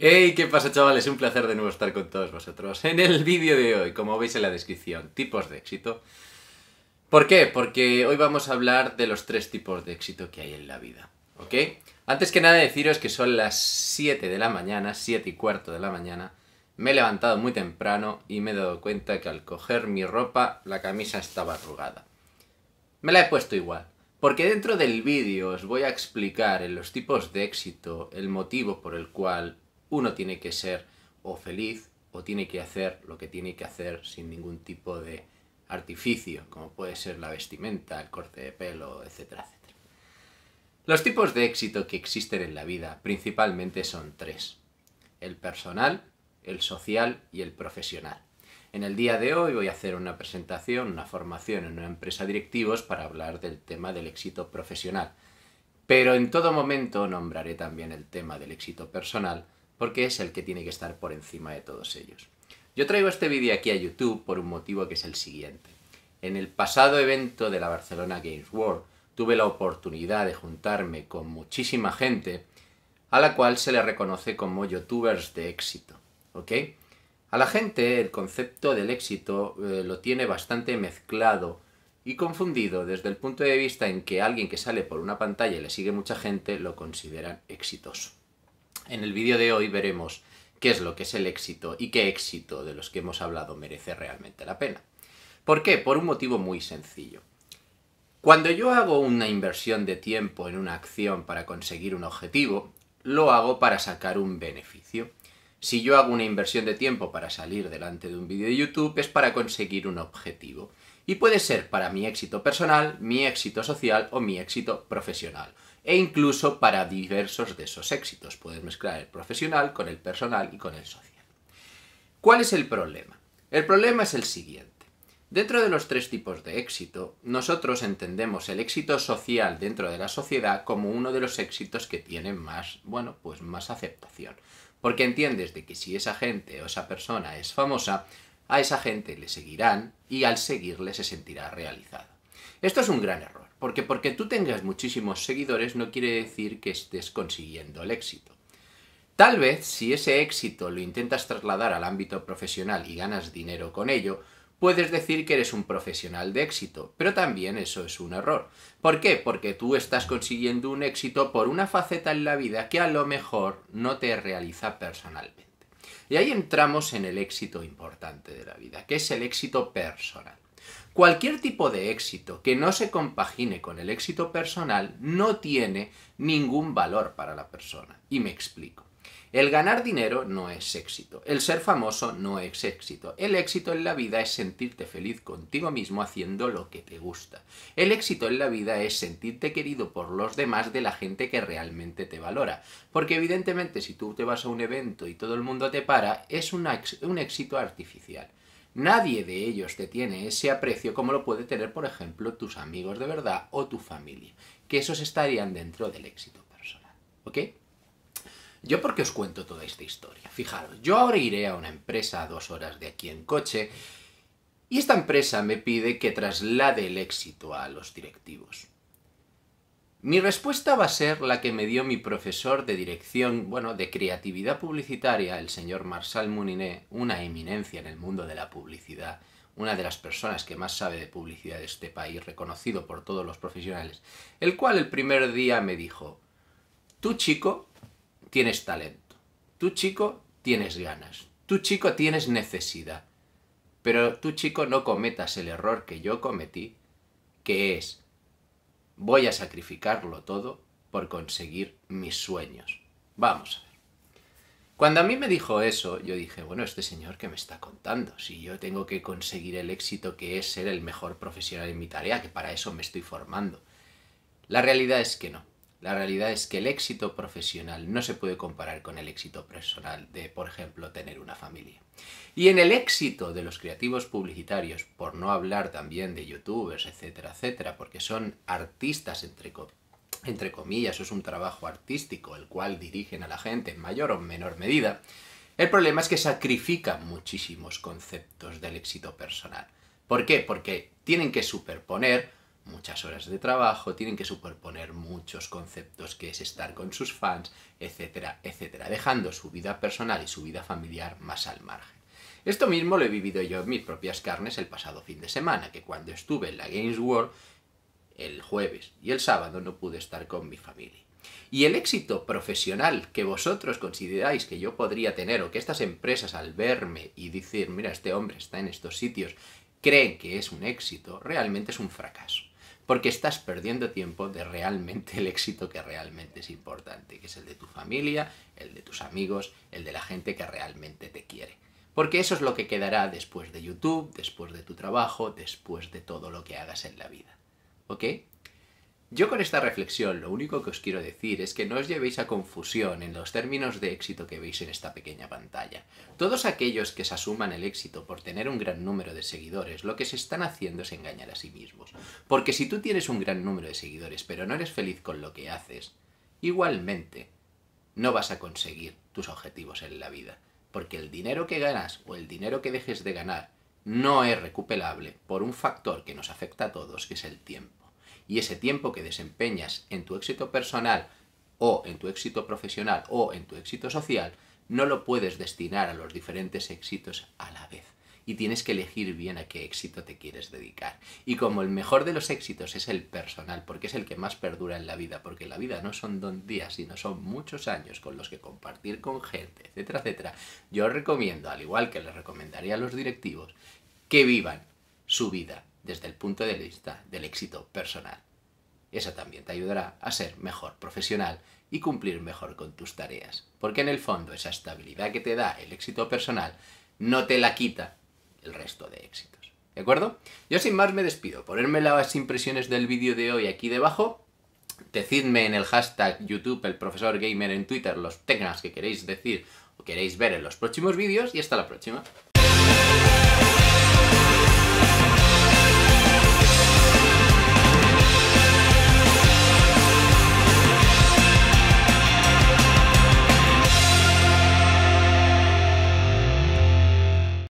Hey, ¿qué pasa chavales? Un placer de nuevo estar con todos vosotros en el vídeo de hoy, como veis en la descripción, tipos de éxito. ¿Por qué? Porque hoy vamos a hablar de los tres tipos de éxito que hay en la vida, ¿ok? Antes que nada deciros que son las 7 de la mañana, 7 y cuarto de la mañana, me he levantado muy temprano y me he dado cuenta que al coger mi ropa la camisa estaba arrugada. Me la he puesto igual, porque dentro del vídeo os voy a explicar en los tipos de éxito el motivo por el cual uno tiene que ser o feliz o tiene que hacer lo que tiene que hacer sin ningún tipo de artificio, como puede ser la vestimenta, el corte de pelo, etcétera, etcétera. Los tipos de éxito que existen en la vida principalmente son tres, el personal, el social y el profesional. En el día de hoy voy a hacer una presentación, una formación en una empresa directivos para hablar del tema del éxito profesional, pero en todo momento nombraré también el tema del éxito personal, porque es el que tiene que estar por encima de todos ellos. Yo traigo este vídeo aquí a YouTube por un motivo que es el siguiente. En el pasado evento de la Barcelona Games World tuve la oportunidad de juntarme con muchísima gente a la cual se le reconoce como youtubers de éxito, ¿ok? A la gente el concepto del éxito eh, lo tiene bastante mezclado y confundido desde el punto de vista en que alguien que sale por una pantalla y le sigue mucha gente lo consideran exitoso. En el vídeo de hoy veremos qué es lo que es el éxito y qué éxito de los que hemos hablado merece realmente la pena. ¿Por qué? Por un motivo muy sencillo. Cuando yo hago una inversión de tiempo en una acción para conseguir un objetivo, lo hago para sacar un beneficio. Si yo hago una inversión de tiempo para salir delante de un vídeo de YouTube es para conseguir un objetivo y puede ser para mi éxito personal, mi éxito social o mi éxito profesional. E incluso para diversos de esos éxitos. Puedes mezclar el profesional con el personal y con el social. ¿Cuál es el problema? El problema es el siguiente. Dentro de los tres tipos de éxito, nosotros entendemos el éxito social dentro de la sociedad como uno de los éxitos que tiene más, bueno, pues más aceptación. Porque entiendes de que si esa gente o esa persona es famosa, a esa gente le seguirán y al seguirle se sentirá realizado. Esto es un gran error, porque porque tú tengas muchísimos seguidores no quiere decir que estés consiguiendo el éxito. Tal vez si ese éxito lo intentas trasladar al ámbito profesional y ganas dinero con ello, puedes decir que eres un profesional de éxito, pero también eso es un error. ¿Por qué? Porque tú estás consiguiendo un éxito por una faceta en la vida que a lo mejor no te realiza personalmente. Y ahí entramos en el éxito importante de la vida, que es el éxito personal. Cualquier tipo de éxito que no se compagine con el éxito personal no tiene ningún valor para la persona. Y me explico. El ganar dinero no es éxito, el ser famoso no es éxito. El éxito en la vida es sentirte feliz contigo mismo haciendo lo que te gusta. El éxito en la vida es sentirte querido por los demás de la gente que realmente te valora. Porque evidentemente si tú te vas a un evento y todo el mundo te para, es un éxito artificial. Nadie de ellos te tiene ese aprecio como lo puede tener, por ejemplo, tus amigos de verdad o tu familia, que esos estarían dentro del éxito personal. ¿Ok? Yo porque os cuento toda esta historia. Fijaros, yo ahora iré a una empresa a dos horas de aquí en coche y esta empresa me pide que traslade el éxito a los directivos. Mi respuesta va a ser la que me dio mi profesor de dirección, bueno, de creatividad publicitaria, el señor Marsal Muniné una eminencia en el mundo de la publicidad, una de las personas que más sabe de publicidad de este país, reconocido por todos los profesionales, el cual el primer día me dijo, tú chico, tienes talento, tú chico tienes ganas, tú chico tienes necesidad, pero tú chico no cometas el error que yo cometí, que es voy a sacrificarlo todo por conseguir mis sueños. Vamos a ver. Cuando a mí me dijo eso, yo dije, bueno, este señor que me está contando, si yo tengo que conseguir el éxito que es ser el mejor profesional en mi tarea, que para eso me estoy formando. La realidad es que no. La realidad es que el éxito profesional no se puede comparar con el éxito personal de, por ejemplo, tener una familia. Y en el éxito de los creativos publicitarios, por no hablar también de youtubers, etcétera, etcétera, porque son artistas entre, comillas, es un trabajo artístico el cual dirigen a la gente en mayor o menor medida, el problema es que sacrifican muchísimos conceptos del éxito personal. ¿Por qué? Porque tienen que superponer muchas horas de trabajo, tienen que superponer muchos conceptos que es estar con sus fans, etcétera, etcétera, dejando su vida personal y su vida familiar más al margen. Esto mismo lo he vivido yo en mis propias carnes el pasado fin de semana, que cuando estuve en la Games World el jueves y el sábado no pude estar con mi familia. Y el éxito profesional que vosotros consideráis que yo podría tener o que estas empresas al verme y decir, mira, este hombre está en estos sitios, creen que es un éxito, realmente es un fracaso porque estás perdiendo tiempo de realmente el éxito que realmente es importante, que es el de tu familia, el de tus amigos, el de la gente que realmente te quiere. Porque eso es lo que quedará después de YouTube, después de tu trabajo, después de todo lo que hagas en la vida. ¿Ok? Yo con esta reflexión lo único que os quiero decir es que no os llevéis a confusión en los términos de éxito que veis en esta pequeña pantalla. Todos aquellos que se asuman el éxito por tener un gran número de seguidores, lo que se están haciendo es engañar a sí mismos. Porque si tú tienes un gran número de seguidores pero no eres feliz con lo que haces, igualmente no vas a conseguir tus objetivos en la vida. Porque el dinero que ganas o el dinero que dejes de ganar no es recuperable por un factor que nos afecta a todos, que es el tiempo y ese tiempo que desempeñas en tu éxito personal o en tu éxito profesional o en tu éxito social, no lo puedes destinar a los diferentes éxitos a la vez. Y tienes que elegir bien a qué éxito te quieres dedicar. Y como el mejor de los éxitos es el personal, porque es el que más perdura en la vida, porque la vida no son dos días, sino son muchos años con los que compartir con gente, etcétera, etcétera, yo recomiendo, al igual que les recomendaría a los directivos, que vivan su vida desde el punto de vista del éxito personal. Eso también te ayudará a ser mejor profesional y cumplir mejor con tus tareas. Porque en el fondo esa estabilidad que te da el éxito personal no te la quita el resto de éxitos. ¿De acuerdo? Yo sin más me despido. Ponerme las impresiones del vídeo de hoy aquí debajo. Decidme en el hashtag YouTube el profesor gamer en Twitter los temas que queréis decir o queréis ver en los próximos vídeos y hasta la próxima.